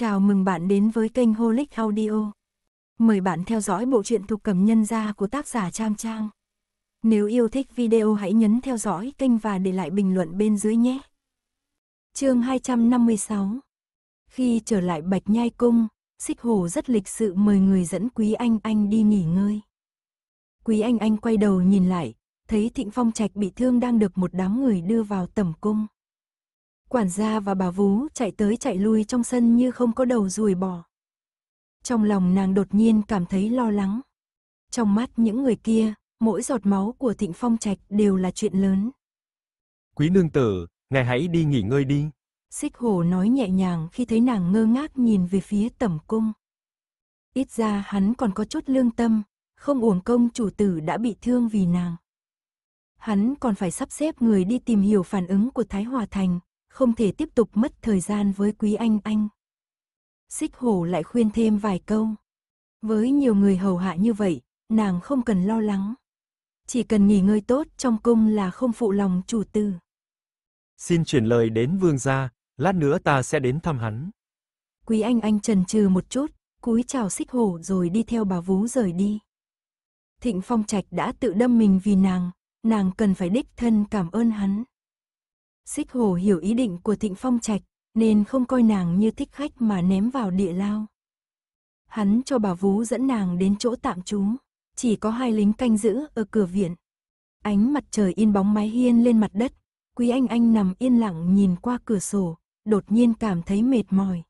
Chào mừng bạn đến với kênh Holic Audio. Mời bạn theo dõi bộ truyện thuộc cầm nhân gia của tác giả Trang Trang. Nếu yêu thích video hãy nhấn theo dõi kênh và để lại bình luận bên dưới nhé. chương 256 Khi trở lại Bạch Nhai Cung, Xích Hồ rất lịch sự mời người dẫn Quý Anh Anh đi nghỉ ngơi. Quý Anh Anh quay đầu nhìn lại, thấy Thịnh Phong Trạch bị thương đang được một đám người đưa vào tầm cung. Quản gia và bà vú chạy tới chạy lui trong sân như không có đầu ruồi bỏ. Trong lòng nàng đột nhiên cảm thấy lo lắng. Trong mắt những người kia, mỗi giọt máu của Thịnh Phong Trạch đều là chuyện lớn. Quý nương tử, ngài hãy đi nghỉ ngơi đi. Xích hồ nói nhẹ nhàng khi thấy nàng ngơ ngác nhìn về phía tẩm cung. Ít ra hắn còn có chút lương tâm, không uổng công chủ tử đã bị thương vì nàng. Hắn còn phải sắp xếp người đi tìm hiểu phản ứng của Thái Hòa Thành, không thể tiếp tục mất thời gian với quý anh anh. Xích hổ lại khuyên thêm vài câu. Với nhiều người hầu hạ như vậy, nàng không cần lo lắng. Chỉ cần nghỉ ngơi tốt trong cung là không phụ lòng chủ tư. Xin chuyển lời đến vương gia, lát nữa ta sẽ đến thăm hắn. Quý anh anh trần trừ một chút, cúi chào xích hổ rồi đi theo bà vú rời đi. Thịnh Phong Trạch đã tự đâm mình vì nàng, nàng cần phải đích thân cảm ơn hắn. Xích hồ hiểu ý định của Thịnh Phong Trạch, nên không coi nàng như thích khách mà ném vào địa lao. Hắn cho bà Vú dẫn nàng đến chỗ tạm trú, chỉ có hai lính canh giữ ở cửa viện. Ánh mặt trời in bóng mái hiên lên mặt đất, Quý Anh Anh nằm yên lặng nhìn qua cửa sổ, đột nhiên cảm thấy mệt mỏi.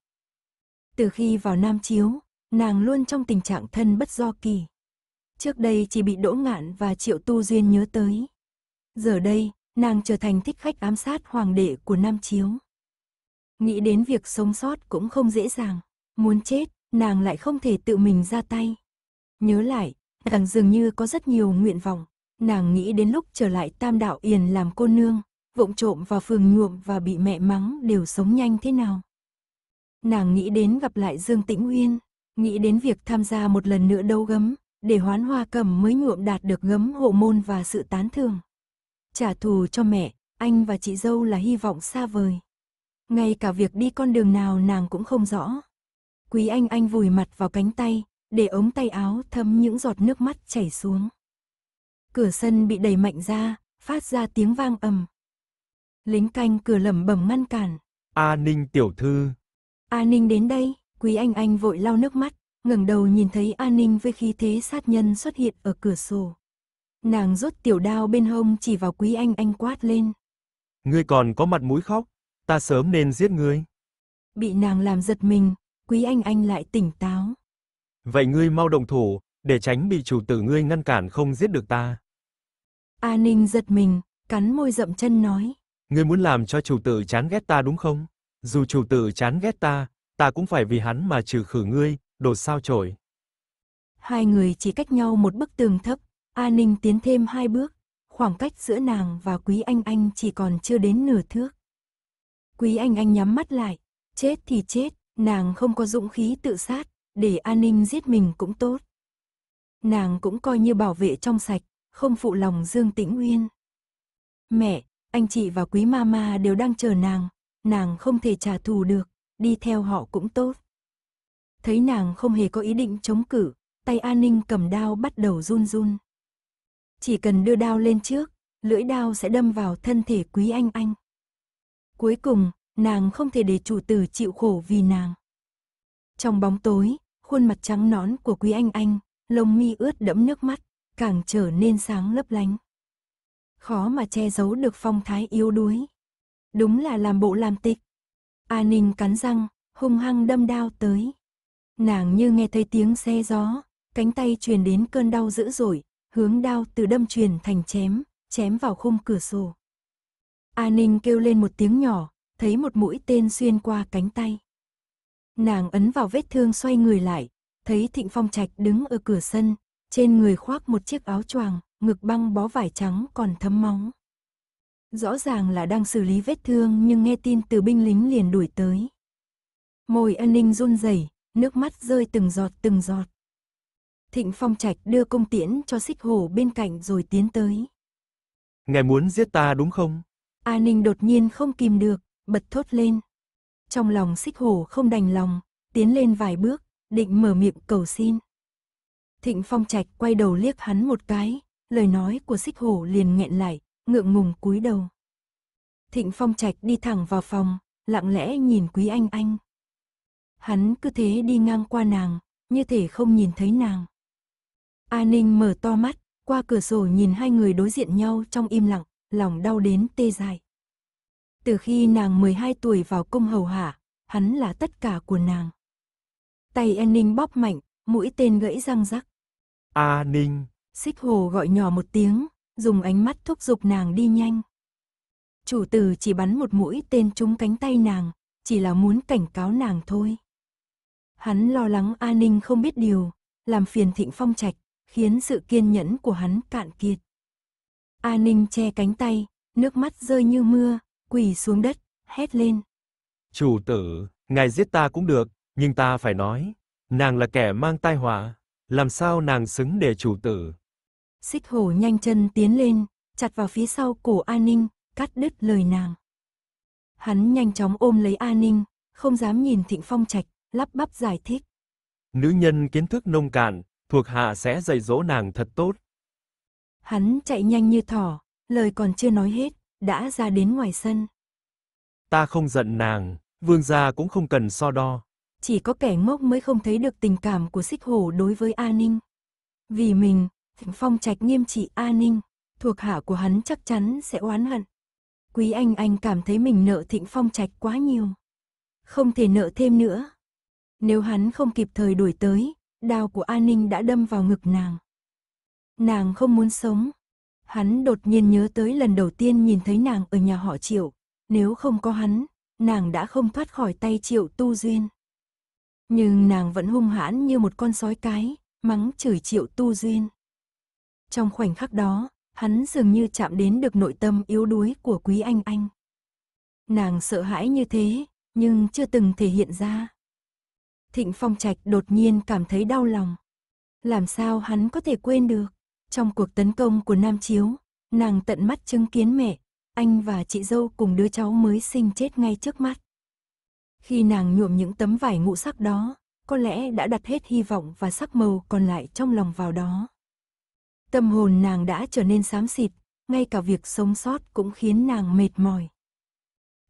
Từ khi vào Nam Chiếu, nàng luôn trong tình trạng thân bất do kỳ. Trước đây chỉ bị đỗ ngạn và triệu tu duyên nhớ tới. Giờ đây, nàng trở thành thích khách ám sát hoàng đệ của Nam Chiếu. Nghĩ đến việc sống sót cũng không dễ dàng, muốn chết, nàng lại không thể tự mình ra tay. Nhớ lại, nàng dường như có rất nhiều nguyện vọng, nàng nghĩ đến lúc trở lại tam đạo yền làm cô nương, vụng trộm vào phường nhuộm và bị mẹ mắng đều sống nhanh thế nào. Nàng nghĩ đến gặp lại Dương Tĩnh Uyên, nghĩ đến việc tham gia một lần nữa đấu gấm, để hoán hoa cầm mới nhuộm đạt được gấm hộ môn và sự tán thưởng. Trả thù cho mẹ, anh và chị dâu là hy vọng xa vời. Ngay cả việc đi con đường nào nàng cũng không rõ. Quý anh anh vùi mặt vào cánh tay, để ống tay áo thấm những giọt nước mắt chảy xuống. Cửa sân bị đẩy mạnh ra, phát ra tiếng vang ầm. Lính canh cửa lẩm bẩm ngăn cản. A Ninh tiểu thư. A Ninh đến đây, quý anh anh vội lau nước mắt, ngẩng đầu nhìn thấy A Ninh với khí thế sát nhân xuất hiện ở cửa sổ. Nàng rút tiểu đao bên hông chỉ vào quý anh anh quát lên. Ngươi còn có mặt mũi khóc, ta sớm nên giết ngươi. Bị nàng làm giật mình, quý anh anh lại tỉnh táo. Vậy ngươi mau động thủ, để tránh bị chủ tử ngươi ngăn cản không giết được ta. A Ninh giật mình, cắn môi rậm chân nói. Ngươi muốn làm cho chủ tử chán ghét ta đúng không? Dù chủ tử chán ghét ta, ta cũng phải vì hắn mà trừ khử ngươi, đồ sao chổi. Hai người chỉ cách nhau một bức tường thấp, A Ninh tiến thêm hai bước, khoảng cách giữa nàng và Quý Anh Anh chỉ còn chưa đến nửa thước. Quý Anh Anh nhắm mắt lại, chết thì chết, nàng không có dũng khí tự sát, để A Ninh giết mình cũng tốt. Nàng cũng coi như bảo vệ trong sạch, không phụ lòng Dương Tĩnh Uyên. Mẹ, anh chị và quý mama đều đang chờ nàng, nàng không thể trả thù được, đi theo họ cũng tốt. Thấy nàng không hề có ý định chống cử, tay An Ninh cầm đao bắt đầu run run. Chỉ cần đưa đao lên trước, lưỡi đao sẽ đâm vào thân thể quý anh anh. Cuối cùng, nàng không thể để chủ tử chịu khổ vì nàng. Trong bóng tối, khuôn mặt trắng nón của quý anh anh, lông mi ướt đẫm nước mắt, càng trở nên sáng lấp lánh. Khó mà che giấu được phong thái yếu đuối. Đúng là làm bộ làm tịch. A Ninh cắn răng, hung hăng đâm đao tới. Nàng như nghe thấy tiếng xe gió, cánh tay truyền đến cơn đau dữ dội, hướng đao từ đâm truyền thành chém, chém vào khung cửa sổ. A Ninh kêu lên một tiếng nhỏ, thấy một mũi tên xuyên qua cánh tay. Nàng ấn vào vết thương xoay người lại, thấy Thịnh Phong Trạch đứng ở cửa sân, trên người khoác một chiếc áo choàng, ngực băng bó vải trắng còn thấm móng. Rõ ràng là đang xử lý vết thương nhưng nghe tin từ binh lính liền đuổi tới. Môi A ninh run rẩy, nước mắt rơi từng giọt từng giọt. Thịnh Phong Trạch đưa cung tiễn cho xích Hồ bên cạnh rồi tiến tới. Ngài muốn giết ta đúng không? A Ninh đột nhiên không kìm được, bật thốt lên. Trong lòng xích Hồ không đành lòng, tiến lên vài bước, định mở miệng cầu xin. Thịnh Phong Trạch quay đầu liếc hắn một cái, lời nói của xích Hồ liền nghẹn lại, ngượng ngùng cúi đầu. Thịnh Phong Trạch đi thẳng vào phòng, lặng lẽ nhìn Quý Anh Anh. Hắn cứ thế đi ngang qua nàng, như thể không nhìn thấy nàng. A Ninh mở to mắt, qua cửa sổ nhìn hai người đối diện nhau trong im lặng, lòng đau đến tê dại. Từ khi nàng 12 tuổi vào cung hầu hạ, hắn là tất cả của nàng. Tay A Ninh bóp mạnh, mũi tên gãy răng rắc. A Ninh! Xích hồ gọi nhỏ một tiếng, dùng ánh mắt thúc giục nàng đi nhanh. Chủ tử chỉ bắn một mũi tên trúng cánh tay nàng, chỉ là muốn cảnh cáo nàng thôi. Hắn lo lắng A Ninh không biết điều, làm phiền Thịnh Phong Trạch, khiến sự kiên nhẫn của hắn cạn kiệt. A Ninh che cánh tay, nước mắt rơi như mưa, quỳ xuống đất, hét lên. Chủ tử, ngài giết ta cũng được, nhưng ta phải nói, nàng là kẻ mang tai họa, làm sao nàng xứng để chủ tử. Xích hổ nhanh chân tiến lên, chặt vào phía sau cổ A Ninh, cắt đứt lời nàng. Hắn nhanh chóng ôm lấy A Ninh, không dám nhìn Thịnh Phong Trạch, lắp bắp giải thích. Nữ nhân kiến thức nông cạn, thuộc hạ sẽ dạy dỗ nàng thật tốt. Hắn chạy nhanh như thỏ, lời còn chưa nói hết, đã ra đến ngoài sân. Ta không giận nàng, vương gia cũng không cần so đo. Chỉ có kẻ ngốc mới không thấy được tình cảm của xích hổ đối với A Ninh. Vì mình, Thịnh phong trạch nghiêm trị A Ninh, thuộc hạ của hắn chắc chắn sẽ oán hận. Quý Anh Anh cảm thấy mình nợ thịnh phong trạch quá nhiều. Không thể nợ thêm nữa. Nếu hắn không kịp thời đuổi tới, Đao của An Ninh đã đâm vào ngực nàng. Nàng không muốn sống. Hắn đột nhiên nhớ tới lần đầu tiên nhìn thấy nàng ở nhà họ Triệu. Nếu không có hắn, nàng đã không thoát khỏi tay Triệu Tu Duyên. Nhưng nàng vẫn hung hãn như một con sói cái, mắng chửi Triệu Tu Duyên. Trong khoảnh khắc đó, hắn dường như chạm đến được nội tâm yếu đuối của Quý Anh Anh. Nàng sợ hãi như thế, nhưng chưa từng thể hiện ra. Thịnh Phong Trạch đột nhiên cảm thấy đau lòng. Làm sao hắn có thể quên được? Trong cuộc tấn công của Nam Chiếu, nàng tận mắt chứng kiến mẹ, anh và chị dâu cùng đứa cháu mới sinh chết ngay trước mắt. Khi nàng nhuộm những tấm vải ngũ sắc đó, có lẽ đã đặt hết hy vọng và sắc màu còn lại trong lòng vào đó. Tâm hồn nàng đã trở nên xám xịt, ngay cả việc sống sót cũng khiến nàng mệt mỏi.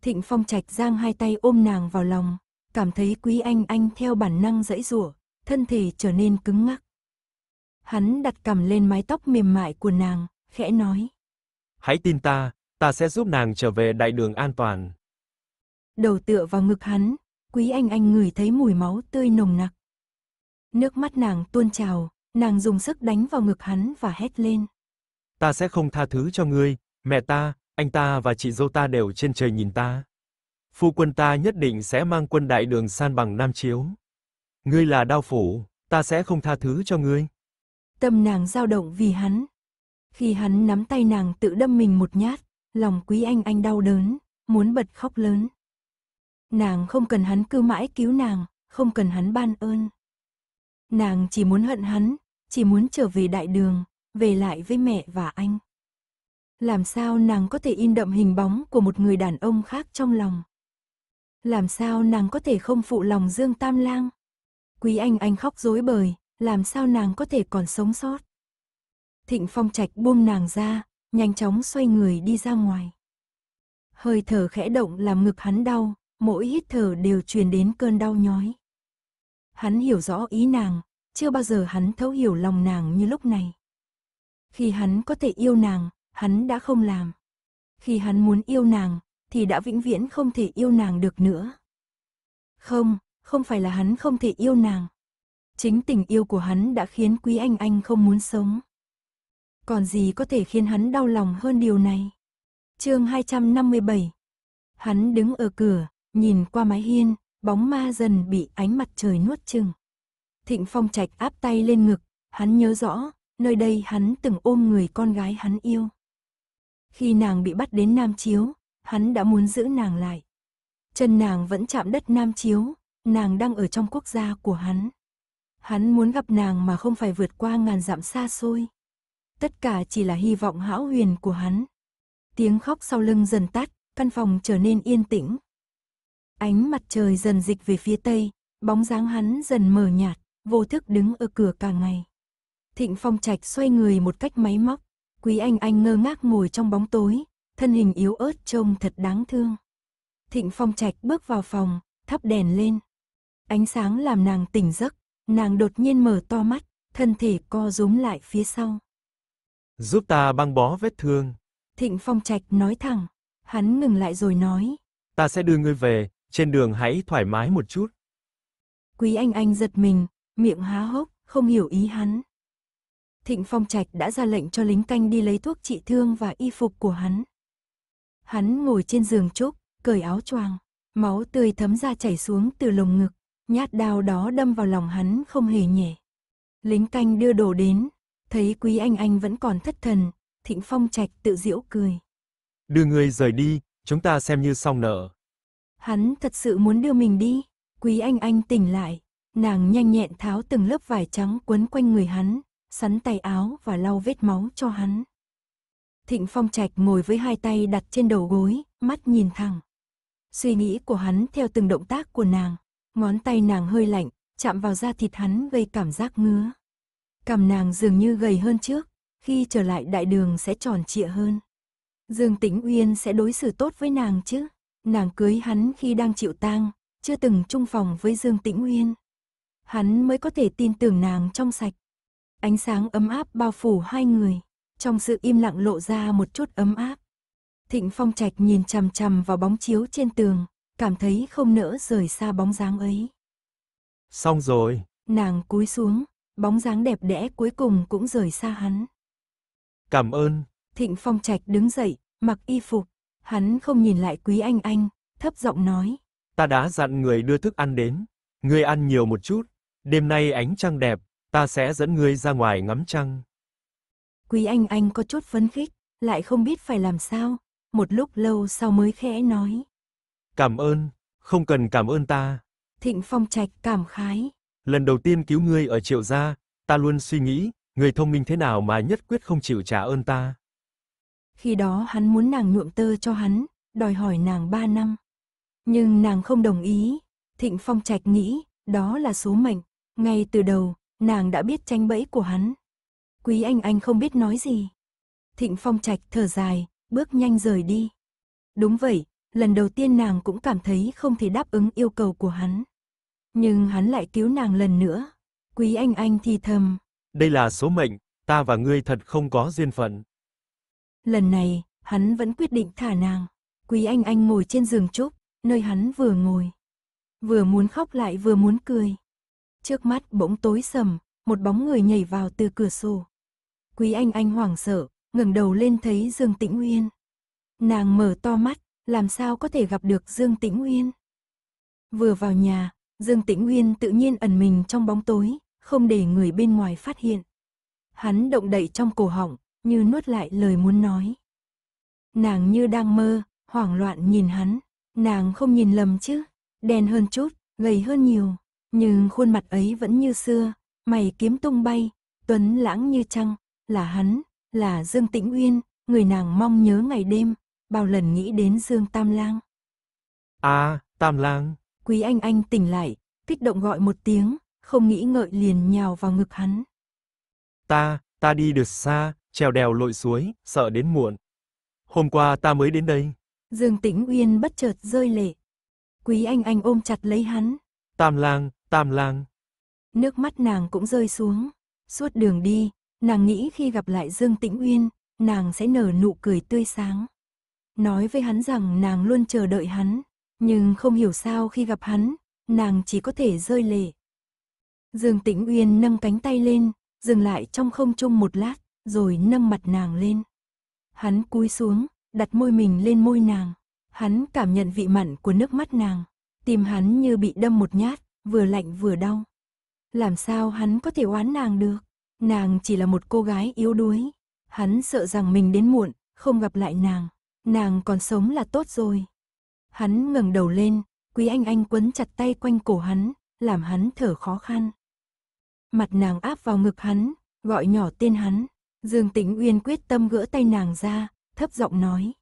Thịnh Phong Trạch giang hai tay ôm nàng vào lòng, cảm thấy quý anh anh theo bản năng dãy rủa, thân thể trở nên cứng ngắc. Hắn đặt cằm lên mái tóc mềm mại của nàng, khẽ nói. Hãy tin ta, ta sẽ giúp nàng trở về đại đường an toàn. Đầu tựa vào ngực hắn, quý anh anh ngửi thấy mùi máu tươi nồng nặc. Nước mắt nàng tuôn trào, nàng dùng sức đánh vào ngực hắn và hét lên. Ta sẽ không tha thứ cho ngươi, mẹ ta, anh ta và chị dâu ta đều trên trời nhìn ta phu quân ta nhất định sẽ mang quân đại đường san bằng Nam Chiếu. Ngươi là đao phủ, ta sẽ không tha thứ cho ngươi. Tâm nàng dao động vì hắn. Khi hắn nắm tay nàng tự đâm mình một nhát, lòng quý anh anh đau đớn, muốn bật khóc lớn. Nàng không cần hắn cứ mãi cứu nàng, không cần hắn ban ơn. Nàng chỉ muốn hận hắn, chỉ muốn trở về đại đường, về lại với mẹ và anh. Làm sao nàng có thể in đậm hình bóng của một người đàn ông khác trong lòng? Làm sao nàng có thể không phụ lòng Dương Tam Lang? Quý Anh Anh khóc rối bời, làm sao nàng có thể còn sống sót? Thịnh Phong Trạch buông nàng ra, nhanh chóng xoay người đi ra ngoài. Hơi thở khẽ động làm ngực hắn đau, mỗi hít thở đều truyền đến cơn đau nhói. Hắn hiểu rõ ý nàng, chưa bao giờ hắn thấu hiểu lòng nàng như lúc này. Khi hắn có thể yêu nàng, hắn đã không làm. Khi hắn muốn yêu nàng, thì đã vĩnh viễn không thể yêu nàng được nữa. Không, không phải là hắn không thể yêu nàng. Chính tình yêu của hắn đã khiến Quý Anh Anh không muốn sống. Còn gì có thể khiến hắn đau lòng hơn điều này? chương 257 Hắn đứng ở cửa, nhìn qua mái hiên, bóng ma dần bị ánh mặt trời nuốt chừng. Thịnh Phong Trạch áp tay lên ngực, hắn nhớ rõ, nơi đây hắn từng ôm người con gái hắn yêu. Khi nàng bị bắt đến Nam Chiếu, hắn đã muốn giữ nàng lại. Chân nàng vẫn chạm đất Nam Chiếu, nàng đang ở trong quốc gia của hắn. Hắn muốn gặp nàng mà không phải vượt qua ngàn dặm xa xôi. Tất cả chỉ là hy vọng hão huyền của hắn. Tiếng khóc sau lưng dần tắt, căn phòng trở nên yên tĩnh. Ánh mặt trời dần dịch về phía tây, bóng dáng hắn dần mờ nhạt, vô thức đứng ở cửa cả ngày. Thịnh Phong Trạch xoay người một cách máy móc, Quý Anh Anh ngơ ngác ngồi trong bóng tối, thân hình yếu ớt trông thật đáng thương. Thịnh Phong Trạch bước vào phòng, thắp đèn lên. Ánh sáng làm nàng tỉnh giấc, nàng đột nhiên mở to mắt, thân thể co rúm lại phía sau. Giúp ta băng bó vết thương. Thịnh Phong Trạch nói thẳng, hắn ngừng lại rồi nói. Ta sẽ đưa ngươi về, trên đường hãy thoải mái một chút. Quý Anh Anh giật mình, miệng há hốc, không hiểu ý hắn. Thịnh Phong Trạch đã ra lệnh cho lính canh đi lấy thuốc trị thương và y phục của hắn. Hắn ngồi trên giường trúc cởi áo choàng, máu tươi thấm ra chảy xuống từ lồng ngực, nhát đao đó đâm vào lòng hắn không hề nhẹ. Lính canh đưa đồ đến, thấy Quý Anh Anh vẫn còn thất thần, Thịnh Phong Trạch tự giễu cười. Đưa người rời đi, chúng ta xem như xong nợ. Hắn thật sự muốn đưa mình đi, Quý Anh Anh tỉnh lại, nàng nhanh nhẹn tháo từng lớp vải trắng quấn quanh người hắn, sắn tay áo và lau vết máu cho hắn. Thịnh Phong Trạch ngồi với hai tay đặt trên đầu gối, mắt nhìn thẳng. Suy nghĩ của hắn theo từng động tác của nàng, ngón tay nàng hơi lạnh, chạm vào da thịt hắn gây cảm giác ngứa. Cảm nàng dường như gầy hơn trước, khi trở lại đại đường sẽ tròn trịa hơn. Dương Tĩnh Uyên sẽ đối xử tốt với nàng chứ, nàng cưới hắn khi đang chịu tang, chưa từng chung phòng với Dương Tĩnh Uyên. Hắn mới có thể tin tưởng nàng trong sạch. Ánh sáng ấm áp bao phủ hai người trong sự im lặng lộ ra một chút ấm áp. Thịnh Phong Trạch nhìn chằm chằm vào bóng chiếu trên tường, cảm thấy không nỡ rời xa bóng dáng ấy. Xong rồi. Nàng cúi xuống, bóng dáng đẹp đẽ cuối cùng cũng rời xa hắn. Cảm ơn. Thịnh Phong Trạch đứng dậy, mặc y phục, hắn không nhìn lại Quý Anh Anh, thấp giọng nói. Ta đã dặn người đưa thức ăn đến, ngươi ăn nhiều một chút, đêm nay ánh trăng đẹp, ta sẽ dẫn ngươi ra ngoài ngắm trăng. Quý Anh Anh có chút phấn khích, lại không biết phải làm sao, một lúc lâu sau mới khẽ nói. Cảm ơn, không cần cảm ơn ta. Thịnh Phong Trạch cảm khái. Lần đầu tiên cứu ngươi ở triệu gia, ta luôn suy nghĩ, người thông minh thế nào mà nhất quyết không chịu trả ơn ta. Khi đó hắn muốn nàng nhuộm tơ cho hắn, đòi hỏi nàng ba năm. Nhưng nàng không đồng ý, Thịnh Phong Trạch nghĩ, đó là số mệnh. Ngay từ đầu, nàng đã biết tranh bẫy của hắn. Quý anh anh không biết nói gì. Thịnh Phong Trạch thở dài, bước nhanh rời đi. Đúng vậy, lần đầu tiên nàng cũng cảm thấy không thể đáp ứng yêu cầu của hắn. Nhưng hắn lại cứu nàng lần nữa. Quý anh anh thì thầm. Đây là số mệnh, ta và ngươi thật không có duyên phận. Lần này, hắn vẫn quyết định thả nàng. Quý anh anh ngồi trên giường trúc, nơi hắn vừa ngồi. Vừa muốn khóc lại vừa muốn cười. Trước mắt bỗng tối sầm, một bóng người nhảy vào từ cửa sổ. Quý Anh Anh hoảng sợ, ngẩng đầu lên thấy Dương Tĩnh Uyên. Nàng mở to mắt, làm sao có thể gặp được Dương Tĩnh Uyên. Vừa vào nhà, Dương Tĩnh Uyên tự nhiên ẩn mình trong bóng tối, không để người bên ngoài phát hiện. Hắn động đậy trong cổ họng, như nuốt lại lời muốn nói. Nàng như đang mơ, hoảng loạn nhìn hắn, nàng không nhìn lầm chứ, đen hơn chút, gầy hơn nhiều, nhưng khuôn mặt ấy vẫn như xưa, mày kiếm tung bay, tuấn lãng như trăng, là hắn, là Dương Tĩnh Uyên, người nàng mong nhớ ngày đêm, bao lần nghĩ đến Dương Tam Lang. À, Tam Lang. Quý Anh Anh tỉnh lại, kích động gọi một tiếng, không nghĩ ngợi liền nhào vào ngực hắn. Ta, ta đi được xa, trèo đèo lội suối, sợ đến muộn. Hôm qua ta mới đến đây. Dương Tĩnh Uyên bất chợt rơi lệ. Quý Anh Anh ôm chặt lấy hắn. Tam Lang, Tam Lang. Nước mắt nàng cũng rơi xuống. Suốt đường đi, Nàng nghĩ khi gặp lại Dương Tĩnh Uyên, nàng sẽ nở nụ cười tươi sáng. Nói với hắn rằng nàng luôn chờ đợi hắn, nhưng không hiểu sao khi gặp hắn, nàng chỉ có thể rơi lệ. Dương Tĩnh Uyên nâng cánh tay lên, dừng lại trong không trung một lát, rồi nâng mặt nàng lên. Hắn cúi xuống, đặt môi mình lên môi nàng. Hắn cảm nhận vị mặn của nước mắt nàng. Tim hắn như bị đâm một nhát, vừa lạnh vừa đau. Làm sao hắn có thể oán nàng được? Nàng chỉ là một cô gái yếu đuối. Hắn sợ rằng mình đến muộn, không gặp lại nàng. Nàng còn sống là tốt rồi. Hắn ngẩng đầu lên, Quý Anh Anh quấn chặt tay quanh cổ hắn, làm hắn thở khó khăn. Mặt nàng áp vào ngực hắn, gọi nhỏ tên hắn. Dương Tĩnh Uyên quyết tâm gỡ tay nàng ra, thấp giọng nói.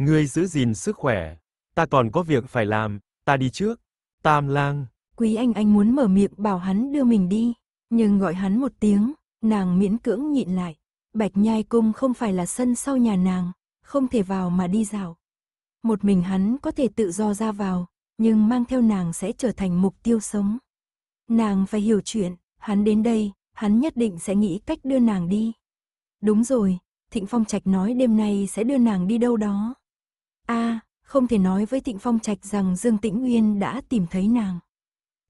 Ngươi giữ gìn sức khỏe, ta còn có việc phải làm, ta đi trước. Tam lang. Quý Anh Anh muốn mở miệng bảo hắn đưa mình đi, nhưng gọi hắn một tiếng, nàng miễn cưỡng nhịn lại. Bạch Nhai Cung không phải là sân sau nhà nàng, không thể vào mà đi dạo. Một mình hắn có thể tự do ra vào, nhưng mang theo nàng sẽ trở thành mục tiêu sống. Nàng phải hiểu chuyện, hắn đến đây, hắn nhất định sẽ nghĩ cách đưa nàng đi. Đúng rồi, Thịnh Phong Trạch nói đêm nay sẽ đưa nàng đi đâu đó. a à, không thể nói với Thịnh Phong Trạch rằng Dương Tĩnh Uyên đã tìm thấy nàng.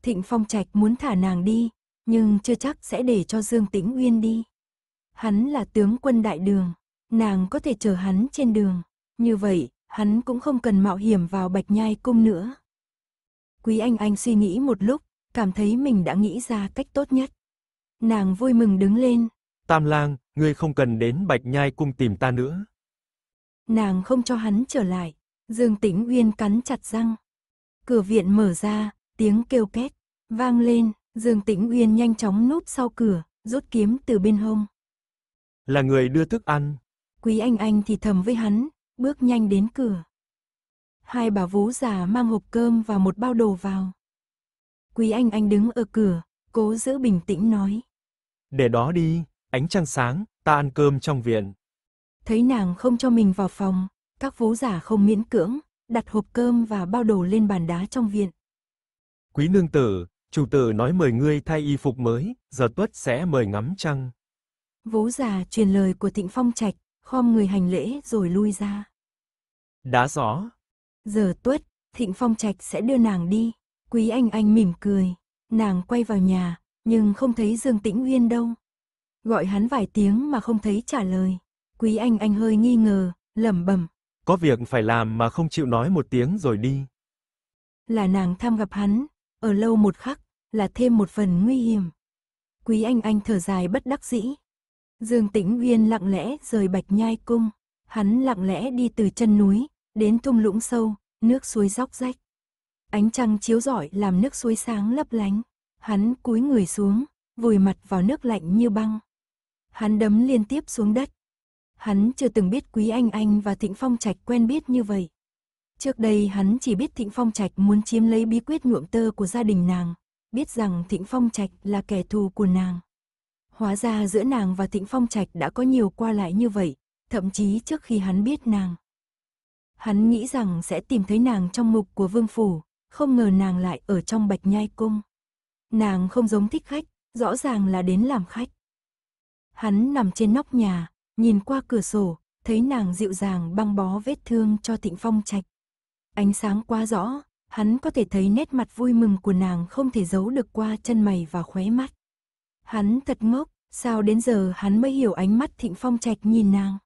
Thịnh Phong Trạch muốn thả nàng đi, nhưng chưa chắc sẽ để cho Dương Tĩnh Uyên đi. Hắn là tướng quân đại đường, nàng có thể chờ hắn trên đường, như vậy, hắn cũng không cần mạo hiểm vào Bạch Nhai cung nữa. Quý Anh Anh suy nghĩ một lúc, cảm thấy mình đã nghĩ ra cách tốt nhất. Nàng vui mừng đứng lên. Tam lang, ngươi không cần đến Bạch Nhai cung tìm ta nữa. Nàng không cho hắn trở lại, Dương Tĩnh Uyên cắn chặt răng. Cửa viện mở ra, tiếng kêu két, vang lên. Dương Tĩnh Uyên nhanh chóng núp sau cửa, rút kiếm từ bên hông. Là người đưa thức ăn. Quý anh anh thì thầm với hắn, bước nhanh đến cửa. Hai bà vú già mang hộp cơm và một bao đồ vào. Quý anh anh đứng ở cửa, cố giữ bình tĩnh nói. Để đó đi, ánh trăng sáng, ta ăn cơm trong viện. Thấy nàng không cho mình vào phòng, các vú giả không miễn cưỡng, đặt hộp cơm và bao đồ lên bàn đá trong viện. Quý nương tử, chủ tử nói mời ngươi thay y phục mới, giờ tuất sẽ mời ngắm trăng. Vú già truyền lời của Thịnh Phong Trạch, khom người hành lễ rồi lui ra. Đá gió. Giờ tuất, Thịnh Phong Trạch sẽ đưa nàng đi. Quý Anh Anh mỉm cười, nàng quay vào nhà, nhưng không thấy Dương Tĩnh nguyên đâu. Gọi hắn vài tiếng mà không thấy trả lời. Quý Anh Anh hơi nghi ngờ, lẩm bẩm. Có việc phải làm mà không chịu nói một tiếng rồi đi. Là nàng tham gặp hắn, ở lâu một khắc, là thêm một phần nguy hiểm. Quý Anh Anh thở dài bất đắc dĩ. Dương Tĩnh Viên lặng lẽ rời Bạch Nhai Cung, hắn lặng lẽ đi từ chân núi, đến thung lũng sâu, nước suối róc rách. Ánh trăng chiếu rọi làm nước suối sáng lấp lánh, hắn cúi người xuống, vùi mặt vào nước lạnh như băng. Hắn đấm liên tiếp xuống đất. Hắn chưa từng biết Quý Anh Anh và Thịnh Phong Trạch quen biết như vậy. Trước đây hắn chỉ biết Thịnh Phong Trạch muốn chiếm lấy bí quyết nhuộm tơ của gia đình nàng, biết rằng Thịnh Phong Trạch là kẻ thù của nàng. Hóa ra giữa nàng và Thịnh Phong Trạch đã có nhiều qua lại như vậy, thậm chí trước khi hắn biết nàng. Hắn nghĩ rằng sẽ tìm thấy nàng trong mục của vương phủ, không ngờ nàng lại ở trong bạch nhai cung. Nàng không giống thích khách, rõ ràng là đến làm khách. Hắn nằm trên nóc nhà, nhìn qua cửa sổ, thấy nàng dịu dàng băng bó vết thương cho Thịnh Phong Trạch. Ánh sáng quá rõ, hắn có thể thấy nét mặt vui mừng của nàng không thể giấu được qua chân mày và khóe mắt. Hắn thật ngốc, sao đến giờ hắn mới hiểu ánh mắt thịnh phong trạch nhìn nàng.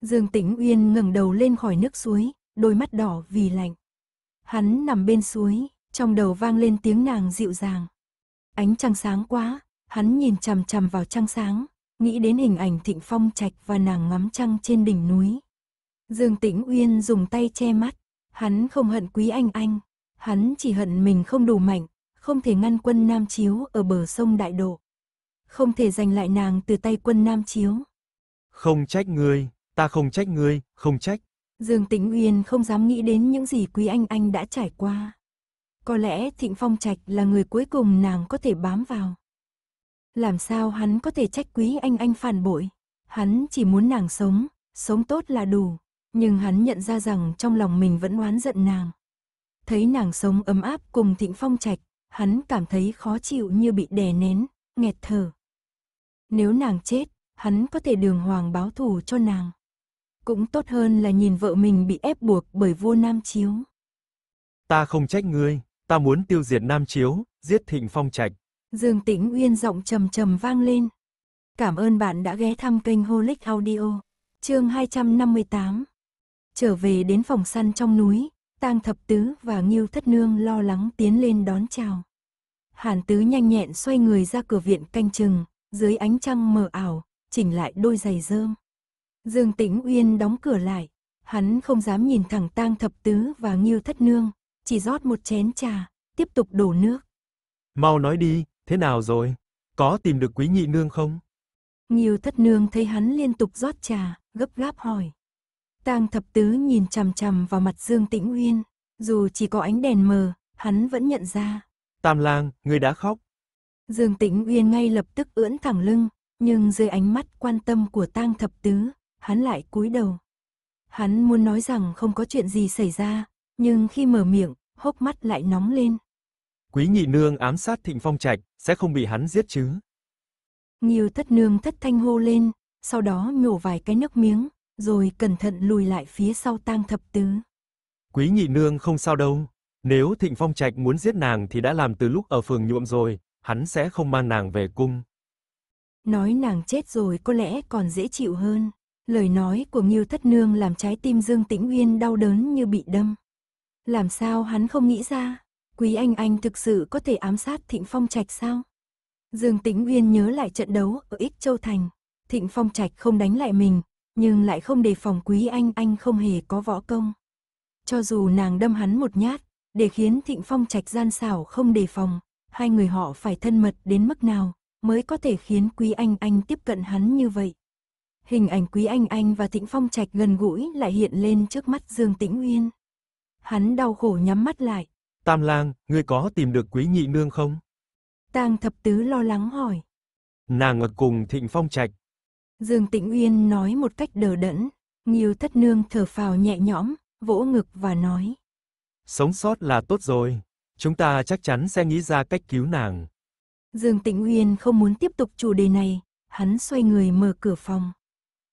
Dương Tĩnh Uyên ngẩng đầu lên khỏi nước suối, đôi mắt đỏ vì lạnh. Hắn nằm bên suối, trong đầu vang lên tiếng nàng dịu dàng. Ánh trăng sáng quá, hắn nhìn chằm chằm vào trăng sáng, nghĩ đến hình ảnh thịnh phong trạch và nàng ngắm trăng trên đỉnh núi. Dương Tĩnh Uyên dùng tay che mắt, Hắn không hận quý anh anh, hắn chỉ hận mình không đủ mạnh, không thể ngăn quân Nam Chiếu ở bờ sông Đại Độ. Không thể giành lại nàng từ tay quân Nam Chiếu. Không trách ngươi, ta không trách ngươi, không trách. Dương Tĩnh Uyên không dám nghĩ đến những gì quý anh anh đã trải qua. Có lẽ Thịnh Phong Trạch là người cuối cùng nàng có thể bám vào. Làm sao hắn có thể trách quý anh anh phản bội? Hắn chỉ muốn nàng sống, sống tốt là đủ nhưng hắn nhận ra rằng trong lòng mình vẫn oán giận nàng. Thấy nàng sống ấm áp cùng thịnh phong trạch, hắn cảm thấy khó chịu như bị đè nén, nghẹt thở. Nếu nàng chết, hắn có thể đường hoàng báo thù cho nàng. Cũng tốt hơn là nhìn vợ mình bị ép buộc bởi vua Nam Chiếu. Ta không trách ngươi, ta muốn tiêu diệt Nam Chiếu, giết thịnh phong trạch. Dương Tĩnh Uyên giọng trầm trầm vang lên. Cảm ơn bạn đã ghé thăm kênh Holic Audio. Chương 258 Trở về đến phòng săn trong núi, Tang Thập Tứ và Ngưu Thất Nương lo lắng tiến lên đón chào. Hàn Tứ nhanh nhẹn xoay người ra cửa viện canh chừng, dưới ánh trăng mờ ảo, chỉnh lại đôi giày rơm. Dương Tĩnh Uyên đóng cửa lại, hắn không dám nhìn thẳng Tang Thập Tứ và Ngưu Thất Nương, chỉ rót một chén trà, tiếp tục đổ nước. Mau nói đi, thế nào rồi? Có tìm được quý nhị nương không? Ngưu Thất Nương thấy hắn liên tục rót trà, gấp gáp hỏi. Tang thập tứ nhìn chằm chằm vào mặt Dương Tĩnh Uyên, dù chỉ có ánh đèn mờ, hắn vẫn nhận ra. Tam lang, ngươi đã khóc. Dương Tĩnh Uyên ngay lập tức ưỡn thẳng lưng, nhưng dưới ánh mắt quan tâm của Tang thập tứ, hắn lại cúi đầu. Hắn muốn nói rằng không có chuyện gì xảy ra, nhưng khi mở miệng, hốc mắt lại nóng lên. Quý nhị nương ám sát Thịnh Phong Trạch, sẽ không bị hắn giết chứ? Nhiều thất nương thất thanh hô lên, sau đó nhổ vài cái nước miếng, rồi cẩn thận lùi lại phía sau tang thập tứ. Quý nhị nương không sao đâu, nếu Thịnh Phong Trạch muốn giết nàng thì đã làm từ lúc ở phường nhuộm rồi, hắn sẽ không mang nàng về cung. Nói nàng chết rồi có lẽ còn dễ chịu hơn. Lời nói của Ngưu Thất Nương làm trái tim Dương Tĩnh Uyên đau đớn như bị đâm. Làm sao hắn không nghĩ ra, Quý Anh Anh thực sự có thể ám sát Thịnh Phong Trạch sao? Dương Tĩnh Uyên nhớ lại trận đấu ở Ích Châu Thành. Thịnh Phong Trạch không đánh lại mình, nhưng lại không đề phòng quý anh anh không hề có võ công. Cho dù nàng đâm hắn một nhát, để khiến thịnh phong trạch gian xảo không đề phòng, hai người họ phải thân mật đến mức nào mới có thể khiến quý anh anh tiếp cận hắn như vậy. Hình ảnh quý anh anh và thịnh phong trạch gần gũi lại hiện lên trước mắt Dương Tĩnh nguyên Hắn đau khổ nhắm mắt lại. Tam lang, ngươi có tìm được quý nhị nương không? Tang thập tứ lo lắng hỏi. Nàng ở cùng thịnh phong trạch, Dương Tĩnh Uyên nói một cách đờ đẫn, Nghiêu Thất Nương thở phào nhẹ nhõm, vỗ ngực và nói. Sống sót là tốt rồi, chúng ta chắc chắn sẽ nghĩ ra cách cứu nàng. Dương Tĩnh Uyên không muốn tiếp tục chủ đề này, hắn xoay người mở cửa phòng.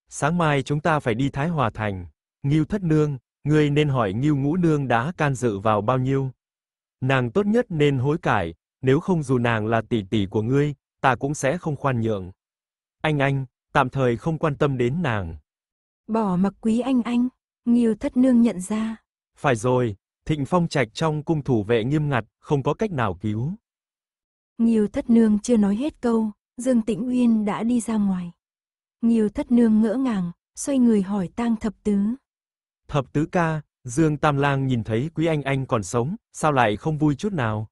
Sáng mai chúng ta phải đi Thái Hòa Thành, Nghiêu Thất Nương, ngươi nên hỏi Nghiêu Ngũ Nương đã can dự vào bao nhiêu. Nàng tốt nhất nên hối cải, nếu không dù nàng là tỷ tỷ của ngươi, ta cũng sẽ không khoan nhượng. Anh anh, tạm thời không quan tâm đến nàng. Bỏ mặc quý anh anh, Nghiêu thất nương nhận ra. Phải rồi, thịnh phong trạch trong cung thủ vệ nghiêm ngặt, không có cách nào cứu. Nghiêu thất nương chưa nói hết câu, Dương Tĩnh Uyên đã đi ra ngoài. Nghiêu thất nương ngỡ ngàng, xoay người hỏi tang thập tứ. Thập tứ ca, Dương Tam Lang nhìn thấy Quý Anh Anh còn sống, sao lại không vui chút nào?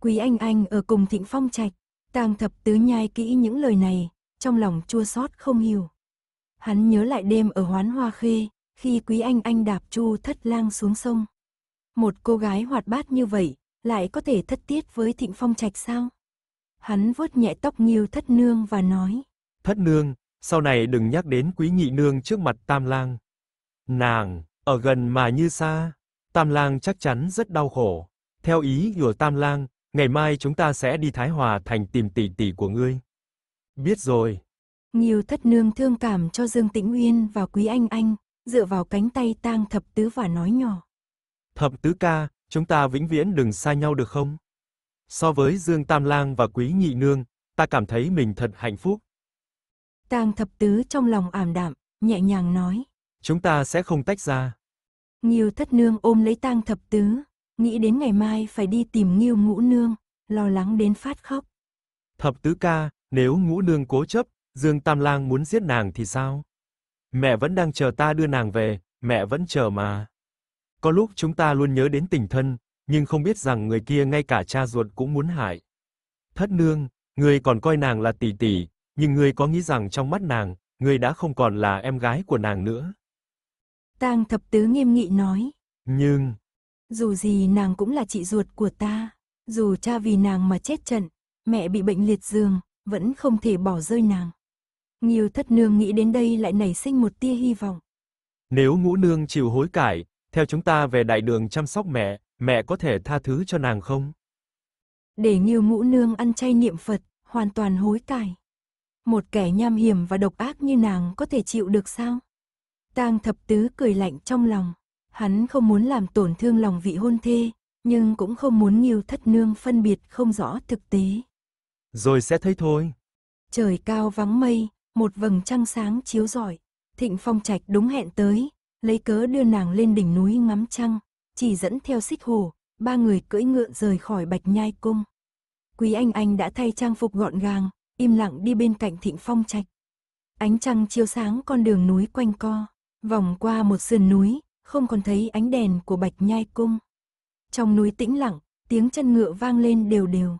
Quý Anh Anh ở cùng Thịnh Phong Trạch, Tang Thập Tứ nhai kỹ những lời này, trong lòng chua xót không hiểu. Hắn nhớ lại đêm ở Hoán Hoa Khê, khi Quý Anh Anh đạp Chu Thất Lang xuống sông. Một cô gái hoạt bát như vậy, lại có thể thất tiết với Thịnh Phong Trạch sao? Hắn vuốt nhẹ tóc Nghiêu Thất Nương và nói. Thất Nương, sau này đừng nhắc đến Quý Nhị Nương trước mặt Tam Lang. Nàng, ở gần mà như xa, Tam Lang chắc chắn rất đau khổ. Theo ý của Tam Lang, ngày mai chúng ta sẽ đi Thái Hòa Thành tìm tỷ tỷ của ngươi. Biết rồi. Nhiều thất nương thương cảm cho Dương Tĩnh Uyên và Quý Anh Anh, dựa vào cánh tay tang thập tứ và nói nhỏ. Thập tứ ca, chúng ta vĩnh viễn đừng xa nhau được không? So với Dương Tam Lang và Quý Nhị Nương, ta cảm thấy mình thật hạnh phúc. Tang thập tứ trong lòng ảm đạm, nhẹ nhàng nói. Chúng ta sẽ không tách ra. Nghiêu thất nương ôm lấy tang thập tứ, nghĩ đến ngày mai phải đi tìm nhiêu ngũ nương, lo lắng đến phát khóc. Thập tứ ca, nếu ngũ nương cố chấp, Dương Tam Lang muốn giết nàng thì sao? Mẹ vẫn đang chờ ta đưa nàng về, mẹ vẫn chờ mà. Có lúc chúng ta luôn nhớ đến tình thân, nhưng không biết rằng người kia ngay cả cha ruột cũng muốn hại. Thất nương, ngươi còn coi nàng là tỷ tỷ, nhưng ngươi có nghĩ rằng trong mắt nàng, ngươi đã không còn là em gái của nàng nữa. Tang thập tứ nghiêm nghị nói. Nhưng, dù gì nàng cũng là chị ruột của ta, dù cha vì nàng mà chết trận, mẹ bị bệnh liệt giường, vẫn không thể bỏ rơi nàng. Nhiều thất nương nghĩ đến đây lại nảy sinh một tia hy vọng. Nếu ngũ nương chịu hối cải, theo chúng ta về đại đường chăm sóc mẹ, mẹ có thể tha thứ cho nàng không? Để nghiêu ngũ nương ăn chay niệm Phật, hoàn toàn hối cải. Một kẻ nham hiểm và độc ác như nàng có thể chịu được sao? Tang thập tứ cười lạnh trong lòng. Hắn không muốn làm tổn thương lòng vị hôn thê, nhưng cũng không muốn nghiêu thất nương phân biệt không rõ thực tế. Rồi sẽ thấy thôi. Trời cao vắng mây, một vầng trăng sáng chiếu rọi. Thịnh Phong Trạch đúng hẹn tới, lấy cớ đưa nàng lên đỉnh núi ngắm trăng, chỉ dẫn theo xích hồ, ba người cưỡi ngựa rời khỏi Bạch Nhai Cung. Quý Anh Anh đã thay trang phục gọn gàng, im lặng đi bên cạnh Thịnh Phong Trạch. Ánh trăng chiếu sáng con đường núi quanh co, vòng qua một sườn núi, không còn thấy ánh đèn của Bạch Nhai Cung. Trong núi tĩnh lặng, tiếng chân ngựa vang lên đều đều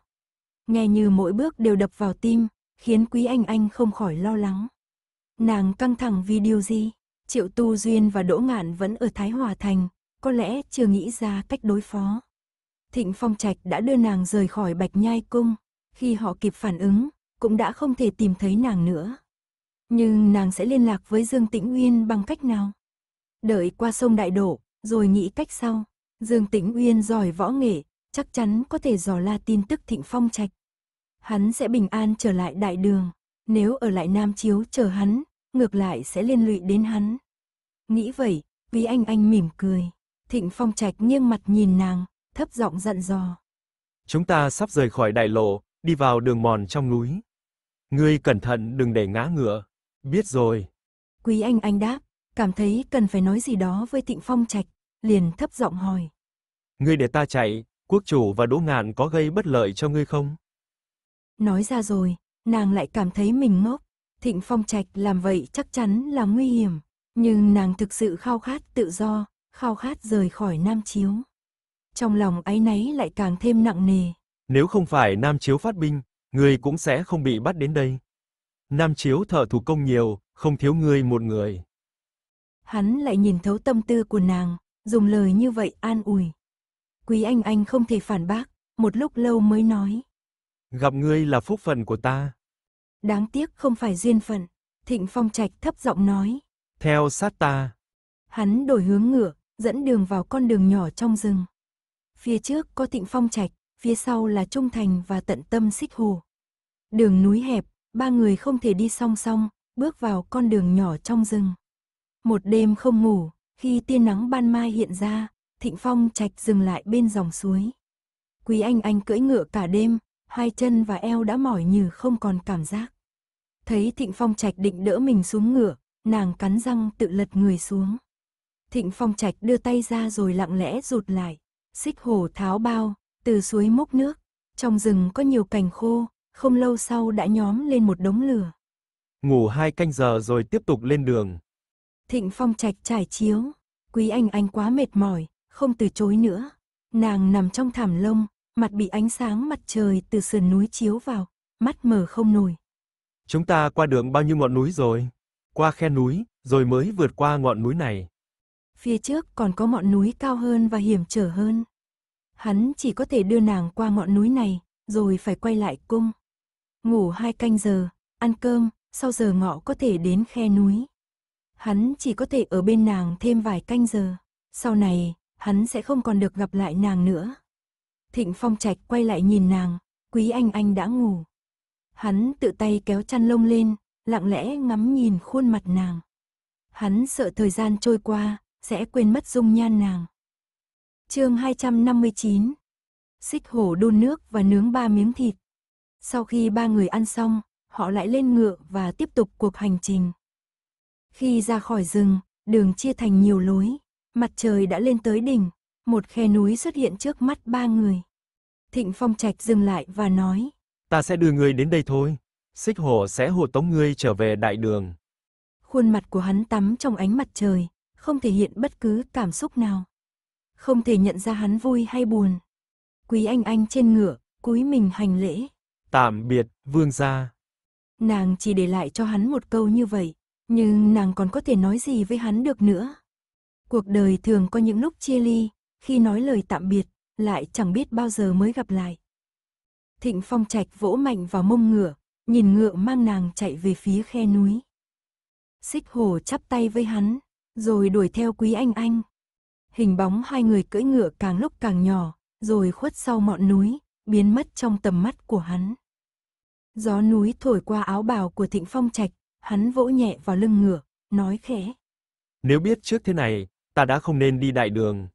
nghe như mỗi bước đều đập vào tim, khiến Quý Anh Anh không khỏi lo lắng. Nàng căng thẳng vì điều gì? Triệu Tu Duyên và Đỗ Ngạn vẫn ở Thái Hòa Thành, có lẽ chưa nghĩ ra cách đối phó. Thịnh Phong Trạch đã đưa nàng rời khỏi Bạch Nhai Cung, khi họ kịp phản ứng, cũng đã không thể tìm thấy nàng nữa. Nhưng nàng sẽ liên lạc với Dương Tĩnh Uyên bằng cách nào? Đợi qua sông Đại Đổ, rồi nghĩ cách sau. Dương Tĩnh Uyên giỏi võ nghệ, chắc chắn có thể dò la tin tức Thịnh Phong Trạch hắn sẽ bình an trở lại đại đường. Nếu ở lại Nam Chiếu chờ hắn, ngược lại sẽ liên lụy đến hắn. Nghĩ vậy, vì anh anh mỉm cười. Thịnh Phong Trạch nghiêng mặt nhìn nàng, thấp giọng dặn dò. Chúng ta sắp rời khỏi đại lộ, đi vào đường mòn trong núi. Ngươi cẩn thận đừng để ngã ngựa. Biết rồi. Quý anh anh đáp, cảm thấy cần phải nói gì đó với Thịnh Phong Trạch, liền thấp giọng hỏi. Ngươi để ta chạy, quốc chủ và đỗ ngạn có gây bất lợi cho ngươi không? Nói ra rồi, nàng lại cảm thấy mình ngốc. Thịnh Phong Trạch làm vậy chắc chắn là nguy hiểm, nhưng nàng thực sự khao khát tự do, khao khát rời khỏi Nam Chiếu. Trong lòng ấy nấy lại càng thêm nặng nề. Nếu không phải Nam Chiếu phát binh, người cũng sẽ không bị bắt đến đây. Nam Chiếu thợ thủ công nhiều, không thiếu người một người. Hắn lại nhìn thấu tâm tư của nàng, dùng lời như vậy an ủi. Quý anh anh không thể phản bác, một lúc lâu mới nói. Gặp ngươi là phúc phận của ta. Đáng tiếc không phải duyên phận, Thịnh Phong Trạch thấp giọng nói. Theo sát ta. Hắn đổi hướng ngựa, dẫn đường vào con đường nhỏ trong rừng. Phía trước có Thịnh Phong Trạch, phía sau là Trung Thành và tận tâm xích hồ. Đường núi hẹp, ba người không thể đi song song, bước vào con đường nhỏ trong rừng. Một đêm không ngủ, khi tia nắng ban mai hiện ra, Thịnh Phong Trạch dừng lại bên dòng suối. Quý Anh Anh cưỡi ngựa cả đêm, hai chân và eo đã mỏi như không còn cảm giác. Thấy Thịnh Phong Trạch định đỡ mình xuống ngựa, nàng cắn răng tự lật người xuống. Thịnh Phong Trạch đưa tay ra rồi lặng lẽ rụt lại, xích hổ tháo bao, từ suối mốc nước, trong rừng có nhiều cành khô, không lâu sau đã nhóm lên một đống lửa. Ngủ hai canh giờ rồi tiếp tục lên đường. Thịnh Phong Trạch trải chiếu, Quý Anh Anh quá mệt mỏi, không từ chối nữa. Nàng nằm trong thảm lông, mặt bị ánh sáng mặt trời từ sườn núi chiếu vào, mắt mở không nổi. Chúng ta qua đường bao nhiêu ngọn núi rồi? Qua khe núi, rồi mới vượt qua ngọn núi này. Phía trước còn có ngọn núi cao hơn và hiểm trở hơn. Hắn chỉ có thể đưa nàng qua ngọn núi này, rồi phải quay lại cung. Ngủ hai canh giờ, ăn cơm, sau giờ ngọ có thể đến khe núi. Hắn chỉ có thể ở bên nàng thêm vài canh giờ. Sau này, hắn sẽ không còn được gặp lại nàng nữa. Thịnh Phong Trạch quay lại nhìn nàng, Quý Anh Anh đã ngủ. Hắn tự tay kéo chăn lông lên, lặng lẽ ngắm nhìn khuôn mặt nàng. Hắn sợ thời gian trôi qua, sẽ quên mất dung nhan nàng. chương 259 Xích hổ đun nước và nướng ba miếng thịt. Sau khi ba người ăn xong, họ lại lên ngựa và tiếp tục cuộc hành trình. Khi ra khỏi rừng, đường chia thành nhiều lối, mặt trời đã lên tới đỉnh, một khe núi xuất hiện trước mắt ba người. Thịnh Phong Trạch dừng lại và nói. Ta sẽ đưa ngươi đến đây thôi. Xích hổ sẽ hộ tống ngươi trở về đại đường. Khuôn mặt của hắn tắm trong ánh mặt trời, không thể hiện bất cứ cảm xúc nào. Không thể nhận ra hắn vui hay buồn. Quý anh anh trên ngựa, cúi mình hành lễ. Tạm biệt, vương gia. Nàng chỉ để lại cho hắn một câu như vậy, nhưng nàng còn có thể nói gì với hắn được nữa. Cuộc đời thường có những lúc chia ly, khi nói lời tạm biệt, lại chẳng biết bao giờ mới gặp lại. Thịnh Phong Trạch vỗ mạnh vào mông ngựa, nhìn ngựa mang nàng chạy về phía khe núi. Xích Hồ chắp tay với hắn, rồi đuổi theo Quý Anh Anh. Hình bóng hai người cưỡi ngựa càng lúc càng nhỏ, rồi khuất sau mọn núi, biến mất trong tầm mắt của hắn. Gió núi thổi qua áo bào của Thịnh Phong Trạch, hắn vỗ nhẹ vào lưng ngựa, nói khẽ. Nếu biết trước thế này, ta đã không nên đi đại đường.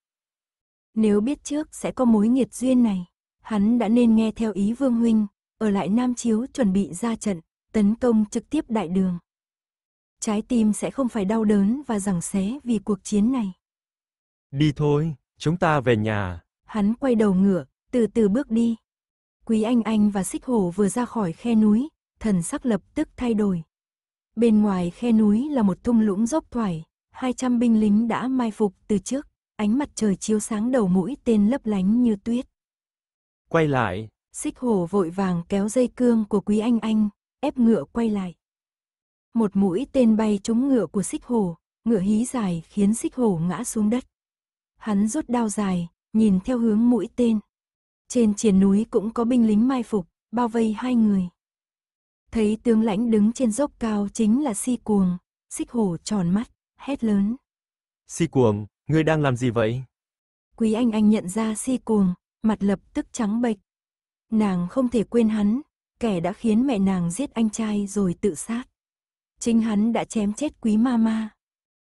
Nếu biết trước sẽ có mối nghiệt duyên này, hắn đã nên nghe theo ý Vương Huynh, ở lại Nam Chiếu chuẩn bị ra trận, tấn công trực tiếp đại đường. Trái tim sẽ không phải đau đớn và rằng xé vì cuộc chiến này. Đi thôi, chúng ta về nhà. Hắn quay đầu ngựa, từ từ bước đi. Quý Anh Anh và Xích Hổ vừa ra khỏi khe núi, thần sắc lập tức thay đổi. Bên ngoài khe núi là một thung lũng dốc thoải, 200 binh lính đã mai phục từ trước ánh mặt trời chiếu sáng đầu mũi tên lấp lánh như tuyết. Quay lại. Xích hồ vội vàng kéo dây cương của quý anh anh, ép ngựa quay lại. Một mũi tên bay trúng ngựa của xích hồ, ngựa hí dài khiến xích hồ ngã xuống đất. Hắn rút đao dài, nhìn theo hướng mũi tên. Trên triển núi cũng có binh lính mai phục, bao vây hai người. Thấy tướng lãnh đứng trên dốc cao chính là si cuồng, xích hổ tròn mắt, hét lớn. Si cuồng, Ngươi đang làm gì vậy? Quý Anh Anh nhận ra si cuồng, mặt lập tức trắng bệch. Nàng không thể quên hắn, kẻ đã khiến mẹ nàng giết anh trai rồi tự sát. Chính hắn đã chém chết quý mama.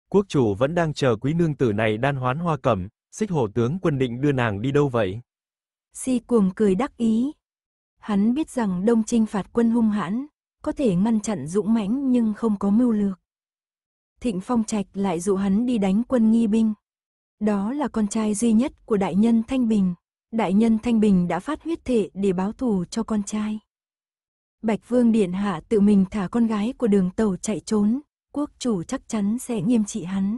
Quốc chủ vẫn đang chờ quý nương tử này đan hoán hoa cẩm, xích hổ tướng quân định đưa nàng đi đâu vậy? Si cuồng cười đắc ý. Hắn biết rằng đông trinh phạt quân hung hãn, có thể ngăn chặn dũng mãnh nhưng không có mưu lược. Thịnh phong trạch lại dụ hắn đi đánh quân nghi binh. Đó là con trai duy nhất của đại nhân Thanh Bình. Đại nhân Thanh Bình đã phát huyết thệ để báo thù cho con trai. Bạch Vương Điện Hạ tự mình thả con gái của đường tàu chạy trốn, quốc chủ chắc chắn sẽ nghiêm trị hắn.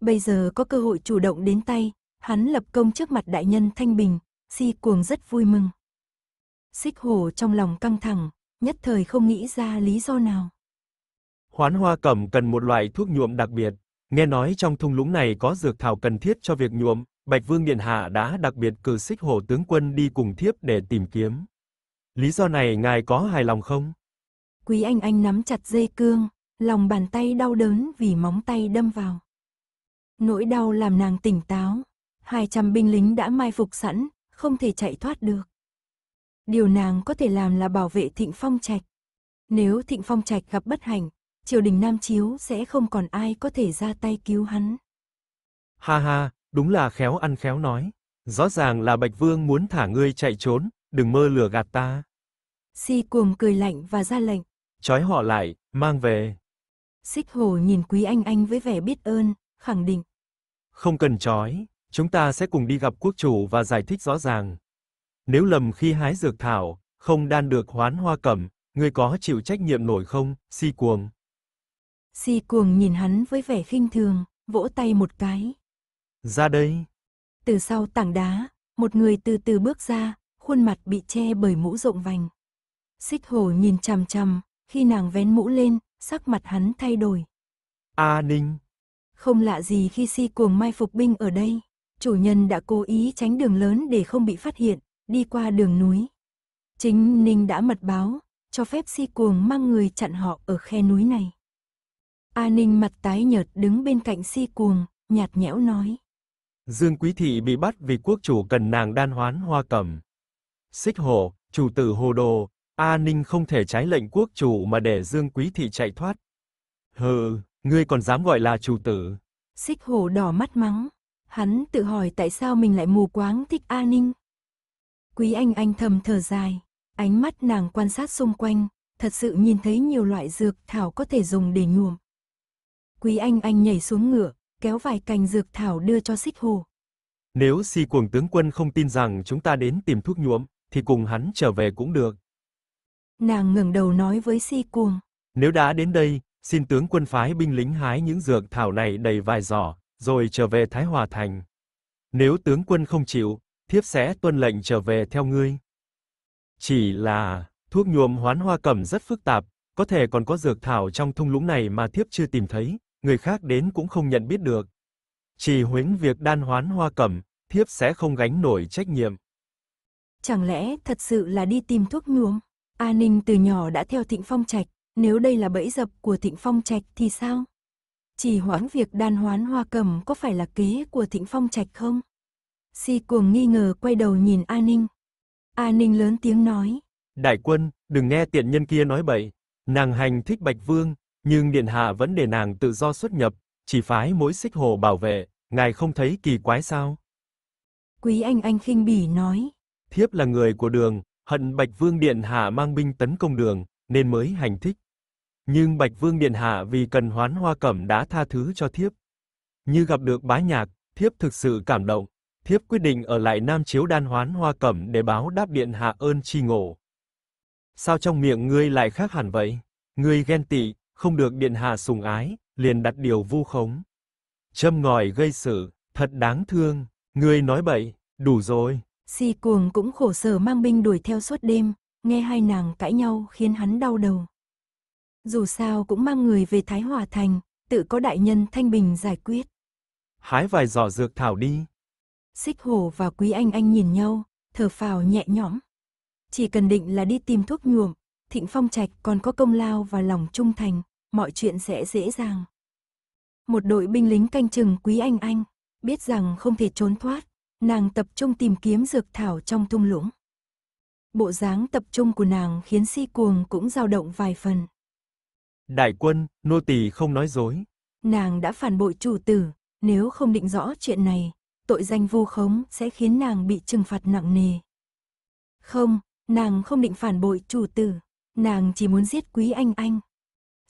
Bây giờ có cơ hội chủ động đến tay, hắn lập công trước mặt đại nhân Thanh Bình, si cuồng rất vui mừng. Xích hồ trong lòng căng thẳng, nhất thời không nghĩ ra lý do nào. Hoán hoa cẩm cần một loại thuốc nhuộm đặc biệt. Nghe nói trong thung lũng này có dược thảo cần thiết cho việc nhuộm, Bạch Vương Điện Hạ đã đặc biệt cử xích hổ tướng quân đi cùng thiếp để tìm kiếm. Lý do này ngài có hài lòng không? Quý Anh Anh nắm chặt dây cương, lòng bàn tay đau đớn vì móng tay đâm vào. Nỗi đau làm nàng tỉnh táo, 200 binh lính đã mai phục sẵn, không thể chạy thoát được. Điều nàng có thể làm là bảo vệ Thịnh Phong Trạch. Nếu Thịnh Phong Trạch gặp bất hạnh, triều đình Nam Chiếu sẽ không còn ai có thể ra tay cứu hắn. Ha ha, đúng là khéo ăn khéo nói. Rõ ràng là Bạch Vương muốn thả ngươi chạy trốn, đừng mơ lừa gạt ta. Si cuồng cười lạnh và ra lệnh. Chói họ lại, mang về. Xích hồ nhìn quý anh anh với vẻ biết ơn, khẳng định. Không cần chói, chúng ta sẽ cùng đi gặp quốc chủ và giải thích rõ ràng. Nếu lầm khi hái dược thảo, không đan được hoán hoa cẩm, ngươi có chịu trách nhiệm nổi không, si cuồng? Si cuồng nhìn hắn với vẻ khinh thường, vỗ tay một cái. Ra đây. Từ sau tảng đá, một người từ từ bước ra, khuôn mặt bị che bởi mũ rộng vành. Xích hồ nhìn chằm chằm, khi nàng vén mũ lên, sắc mặt hắn thay đổi. A à, Ninh. Không lạ gì khi si cuồng mai phục binh ở đây, chủ nhân đã cố ý tránh đường lớn để không bị phát hiện, đi qua đường núi. Chính Ninh đã mật báo, cho phép si cuồng mang người chặn họ ở khe núi này. A Ninh mặt tái nhợt đứng bên cạnh si cuồng, nhạt nhẽo nói. Dương Quý Thị bị bắt vì quốc chủ cần nàng đan hoán hoa cẩm. Xích hổ, chủ tử hồ đồ, A Ninh không thể trái lệnh quốc chủ mà để Dương Quý Thị chạy thoát. Hừ, ngươi còn dám gọi là chủ tử. Xích hổ đỏ mắt mắng. Hắn tự hỏi tại sao mình lại mù quáng thích A Ninh. Quý Anh Anh thầm thở dài. Ánh mắt nàng quan sát xung quanh, thật sự nhìn thấy nhiều loại dược thảo có thể dùng để nhuộm, Quý Anh Anh nhảy xuống ngựa, kéo vài cành dược thảo đưa cho xích hồ. Nếu si cuồng tướng quân không tin rằng chúng ta đến tìm thuốc nhuộm, thì cùng hắn trở về cũng được. Nàng ngẩng đầu nói với si cuồng. Nếu đã đến đây, xin tướng quân phái binh lính hái những dược thảo này đầy vài giỏ, rồi trở về Thái Hòa Thành. Nếu tướng quân không chịu, thiếp sẽ tuân lệnh trở về theo ngươi. Chỉ là, thuốc nhuộm hoán hoa cẩm rất phức tạp, có thể còn có dược thảo trong thung lũng này mà thiếp chưa tìm thấy, người khác đến cũng không nhận biết được. Chỉ huyến việc đan hoán hoa cẩm, thiếp sẽ không gánh nổi trách nhiệm. Chẳng lẽ thật sự là đi tìm thuốc nhuống? A Ninh từ nhỏ đã theo Thịnh Phong Trạch, nếu đây là bẫy dập của Thịnh Phong Trạch thì sao? Chỉ hoãn việc đan hoán hoa cẩm có phải là kế của Thịnh Phong Trạch không? Si cuồng nghi ngờ quay đầu nhìn A Ninh. A Ninh lớn tiếng nói. Đại quân, đừng nghe tiện nhân kia nói bậy. Nàng hành thích Bạch Vương, nhưng điện hạ vẫn để nàng tự do xuất nhập, chỉ phái mỗi xích hồ bảo vệ, ngài không thấy kỳ quái sao? Quý anh anh khinh bỉ nói. Thiếp là người của đường, hận Bạch Vương Điện Hạ mang binh tấn công đường, nên mới hành thích. Nhưng Bạch Vương Điện Hạ vì cần hoán hoa cẩm đã tha thứ cho thiếp. Như gặp được bá nhạc, thiếp thực sự cảm động. Thiếp quyết định ở lại Nam Chiếu đan hoán hoa cẩm để báo đáp Điện Hạ ơn tri ngộ. Sao trong miệng ngươi lại khác hẳn vậy? Ngươi ghen tị, không được điện hạ sủng ái, liền đặt điều vu khống. Châm ngòi gây sự, thật đáng thương, ngươi nói bậy, đủ rồi. Si cuồng cũng khổ sở mang binh đuổi theo suốt đêm, nghe hai nàng cãi nhau khiến hắn đau đầu. Dù sao cũng mang người về Thái Hòa Thành, tự có đại nhân Thanh Bình giải quyết. Hái vài giỏ dược thảo đi. Xích Hồ và Quý Anh Anh nhìn nhau, thở phào nhẹ nhõm. Chỉ cần định là đi tìm thuốc nhuộm, Thịnh Phong Trạch còn có công lao và lòng trung thành mọi chuyện sẽ dễ dàng. Một đội binh lính canh chừng Quý Anh Anh, biết rằng không thể trốn thoát, nàng tập trung tìm kiếm dược thảo trong thung lũng. Bộ dáng tập trung của nàng khiến si cuồng cũng dao động vài phần. Đại quân, nô tỳ không nói dối. Nàng đã phản bội chủ tử, nếu không định rõ chuyện này, tội danh vu khống sẽ khiến nàng bị trừng phạt nặng nề. Không, nàng không định phản bội chủ tử, nàng chỉ muốn giết quý anh anh.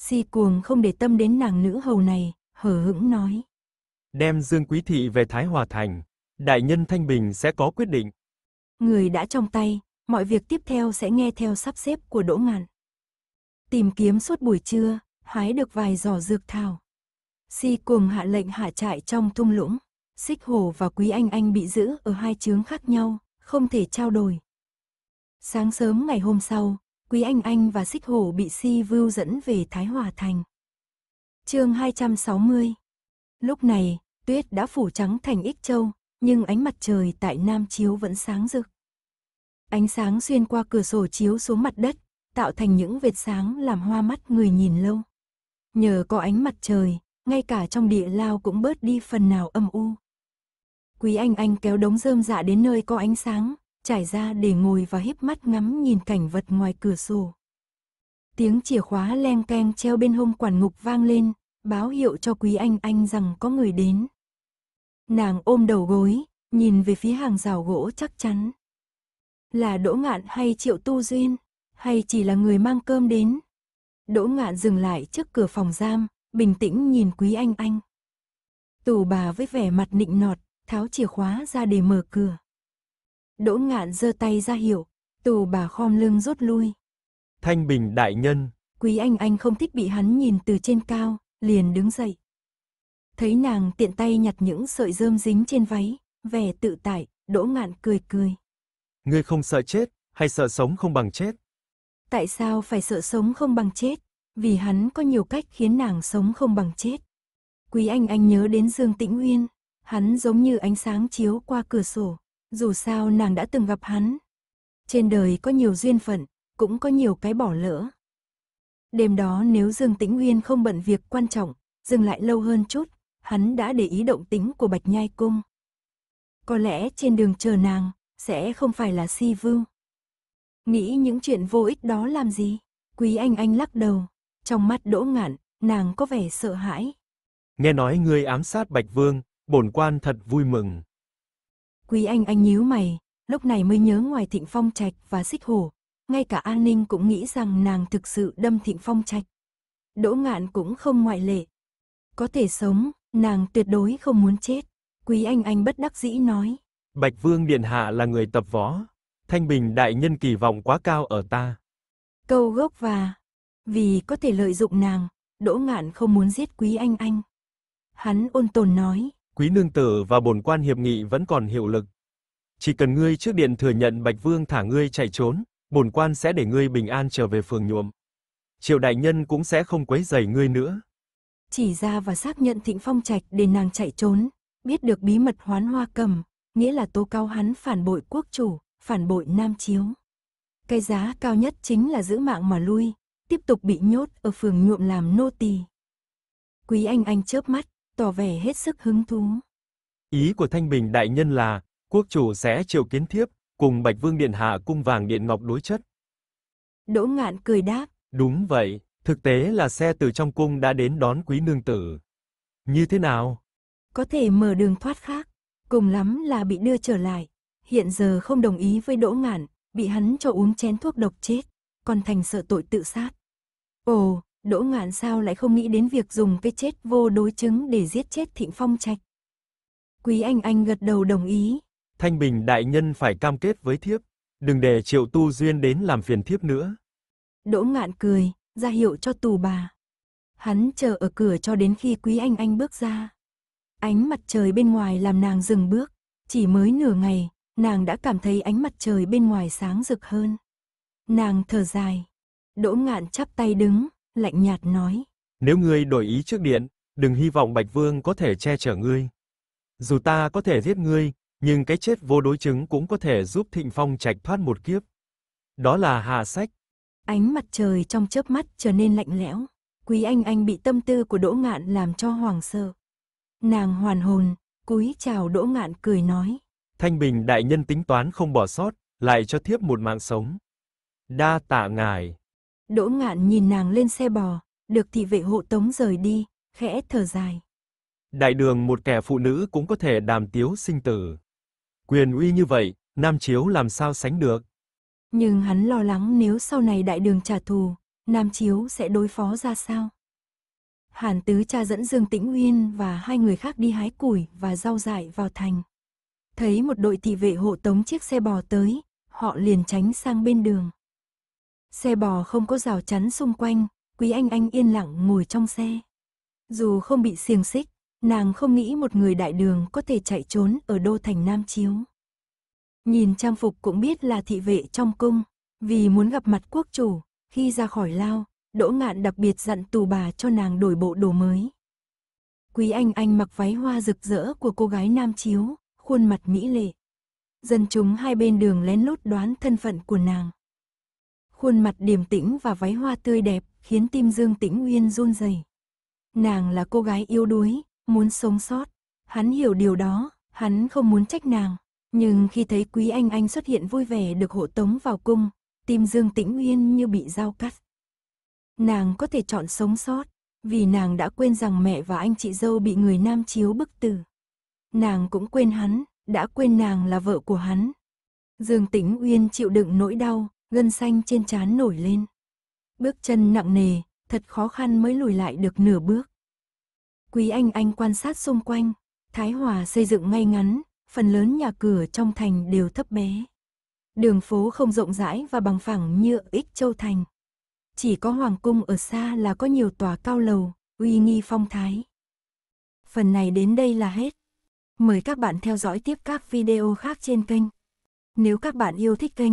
Si cuồng không để tâm đến nàng nữ hầu này, hờ hững nói. Đem Dương Quý Thị về Thái Hòa Thành, đại nhân Thanh Bình sẽ có quyết định. Người đã trong tay, mọi việc tiếp theo sẽ nghe theo sắp xếp của Đỗ Ngạn. Tìm kiếm suốt buổi trưa, hái được vài giỏ dược thảo. Si cuồng hạ lệnh hạ trại trong thung lũng. Xích Hồ và Quý Anh Anh bị giữ ở hai chướng khác nhau, không thể trao đổi. Sáng sớm ngày hôm sau, Quý Anh Anh và Xích Hổ bị Si Vưu dẫn về Thái Hòa Thành. chương 260 Lúc này, tuyết đã phủ trắng thành Ích Châu, nhưng ánh mặt trời tại Nam Chiếu vẫn sáng rực. Ánh sáng xuyên qua cửa sổ chiếu xuống mặt đất, tạo thành những vệt sáng làm hoa mắt người nhìn lâu. Nhờ có ánh mặt trời, ngay cả trong địa lao cũng bớt đi phần nào âm u. Quý Anh Anh kéo đống rơm dạ đến nơi có ánh sáng, trải ra để ngồi và híp mắt ngắm nhìn cảnh vật ngoài cửa sổ. Tiếng chìa khóa leng keng treo bên hông quản ngục vang lên, báo hiệu cho quý anh anh rằng có người đến. Nàng ôm đầu gối, nhìn về phía hàng rào gỗ chắc chắn. Là Đỗ Ngạn hay Triệu Tu Duyên, hay chỉ là người mang cơm đến? Đỗ Ngạn dừng lại trước cửa phòng giam, bình tĩnh nhìn quý anh anh. Tù bà với vẻ mặt nịnh nọt, tháo chìa khóa ra để mở cửa. Đỗ ngạn giơ tay ra hiểu, tù bà khom lưng rút lui. Thanh bình đại nhân. Quý anh anh không thích bị hắn nhìn từ trên cao, liền đứng dậy. Thấy nàng tiện tay nhặt những sợi rơm dính trên váy, vẻ tự tại, đỗ ngạn cười cười. Ngươi không sợ chết, hay sợ sống không bằng chết? Tại sao phải sợ sống không bằng chết? Vì hắn có nhiều cách khiến nàng sống không bằng chết. Quý anh anh nhớ đến Dương Tĩnh Uyên, hắn giống như ánh sáng chiếu qua cửa sổ, dù sao nàng đã từng gặp hắn. Trên đời có nhiều duyên phận, cũng có nhiều cái bỏ lỡ. Đêm đó nếu Dương Tĩnh nguyên không bận việc quan trọng, dừng lại lâu hơn chút, hắn đã để ý động tính của Bạch Nhai Cung. Có lẽ trên đường chờ nàng, sẽ không phải là si vưu. Nghĩ những chuyện vô ích đó làm gì? Quý Anh Anh lắc đầu, trong mắt đỗ ngạn, nàng có vẻ sợ hãi. Nghe nói ngươi ám sát Bạch Vương, bổn quan thật vui mừng. Quý Anh Anh nhíu mày, lúc này mới nhớ ngoài Thịnh Phong Trạch và Xích Hổ, ngay cả An Ninh cũng nghĩ rằng nàng thực sự đâm Thịnh Phong Trạch. Đỗ Ngạn cũng không ngoại lệ. Có thể sống, nàng tuyệt đối không muốn chết. Quý Anh Anh bất đắc dĩ nói. Bạch Vương Điện Hạ là người tập võ. Thanh Bình Đại Nhân kỳ vọng quá cao ở ta. Câu gốc và... Vì có thể lợi dụng nàng, Đỗ Ngạn không muốn giết Quý Anh Anh. Hắn ôn tồn nói quý nương tử và bổn quan hiệp nghị vẫn còn hiệu lực. Chỉ cần ngươi trước điện thừa nhận Bạch Vương thả ngươi chạy trốn, bổn quan sẽ để ngươi bình an trở về phường nhuộm. Triệu đại nhân cũng sẽ không quấy rầy ngươi nữa. Chỉ ra và xác nhận Thịnh Phong Trạch để nàng chạy trốn, biết được bí mật hoán hoa cầm, nghĩa là tố cáo hắn phản bội quốc chủ, phản bội nam chiếu. Cái giá cao nhất chính là giữ mạng mà lui, tiếp tục bị nhốt ở phường nhuộm làm nô tỳ. Quý anh anh chớp mắt, tỏ vẻ hết sức hứng thú. Ý của Thanh Bình đại nhân là, quốc chủ sẽ triệu kiến thiếp, cùng Bạch Vương điện hạ cung vàng điện ngọc đối chất. Đỗ Ngạn cười đáp, đúng vậy, thực tế là xe từ trong cung đã đến đón quý nương tử. Như thế nào? Có thể mở đường thoát khác, cùng lắm là bị đưa trở lại. Hiện giờ không đồng ý với Đỗ Ngạn, bị hắn cho uống chén thuốc độc chết, còn thành sợ tội tự sát. Ồ, Đỗ Ngạn sao lại không nghĩ đến việc dùng cái chết vô đối chứng để giết chết Thịnh Phong Trạch. Quý Anh Anh gật đầu đồng ý. Thanh Bình đại nhân phải cam kết với thiếp, đừng để Triệu Tu Duyên đến làm phiền thiếp nữa. Đỗ Ngạn cười, ra hiệu cho tù bà. Hắn chờ ở cửa cho đến khi Quý Anh Anh bước ra. Ánh mặt trời bên ngoài làm nàng dừng bước, chỉ mới nửa ngày, nàng đã cảm thấy ánh mặt trời bên ngoài sáng rực hơn. Nàng thở dài, Đỗ Ngạn chắp tay đứng, lạnh nhạt nói. Nếu ngươi đổi ý trước điện, đừng hy vọng Bạch Vương có thể che chở ngươi. Dù ta có thể giết ngươi, nhưng cái chết vô đối chứng cũng có thể giúp Thịnh Phong trạch thoát một kiếp. Đó là hạ sách. Ánh mặt trời trong chớp mắt trở nên lạnh lẽo. Quý Anh Anh bị tâm tư của Đỗ Ngạn làm cho hoàng sợ. Nàng hoàn hồn, cúi chào Đỗ Ngạn cười nói. Thanh Bình đại nhân tính toán không bỏ sót, lại cho thiếp một mạng sống. Đa tạ ngài. Đỗ ngạn nhìn nàng lên xe bò, được thị vệ hộ tống rời đi, khẽ thở dài. Đại đường một kẻ phụ nữ cũng có thể đàm tiếu sinh tử. Quyền uy như vậy, Nam Chiếu làm sao sánh được. Nhưng hắn lo lắng nếu sau này đại đường trả thù, Nam Chiếu sẽ đối phó ra sao? Hàn Tứ cha dẫn Dương Tĩnh Uyên và hai người khác đi hái củi và rau dại vào thành. Thấy một đội thị vệ hộ tống chiếc xe bò tới, họ liền tránh sang bên đường. Xe bò không có rào chắn xung quanh, Quý Anh Anh yên lặng ngồi trong xe. Dù không bị xiềng xích, nàng không nghĩ một người đại đường có thể chạy trốn ở đô thành Nam Chiếu. Nhìn trang phục cũng biết là thị vệ trong cung, vì muốn gặp mặt quốc chủ, khi ra khỏi lao, Đỗ Ngạn đặc biệt dặn tù bà cho nàng đổi bộ đồ mới. Quý Anh Anh mặc váy hoa rực rỡ của cô gái Nam Chiếu, khuôn mặt mỹ lệ. Dân chúng hai bên đường lén lút đoán thân phận của nàng. Khuôn mặt điềm tĩnh và váy hoa tươi đẹp khiến tim Dương Tĩnh Uyên run rẩy. Nàng là cô gái yếu đuối, muốn sống sót. Hắn hiểu điều đó, hắn không muốn trách nàng. Nhưng khi thấy Quý Anh Anh xuất hiện vui vẻ được hộ tống vào cung, tim Dương Tĩnh Uyên như bị dao cắt. Nàng có thể chọn sống sót, vì nàng đã quên rằng mẹ và anh chị dâu bị người nam chiếu bức tử. Nàng cũng quên hắn, đã quên nàng là vợ của hắn. Dương Tĩnh Uyên chịu đựng nỗi đau, gân xanh trên trán nổi lên. Bước chân nặng nề, thật khó khăn mới lùi lại được nửa bước. Quý Anh Anh quan sát xung quanh, Thái Hòa xây dựng ngay ngắn, phần lớn nhà cửa trong thành đều thấp bé. Đường phố không rộng rãi và bằng phẳng như ích châu thành. Chỉ có Hoàng Cung ở xa là có nhiều tòa cao lầu, uy nghi phong thái. Phần này đến đây là hết. Mời các bạn theo dõi tiếp các video khác trên kênh. Nếu các bạn yêu thích kênh,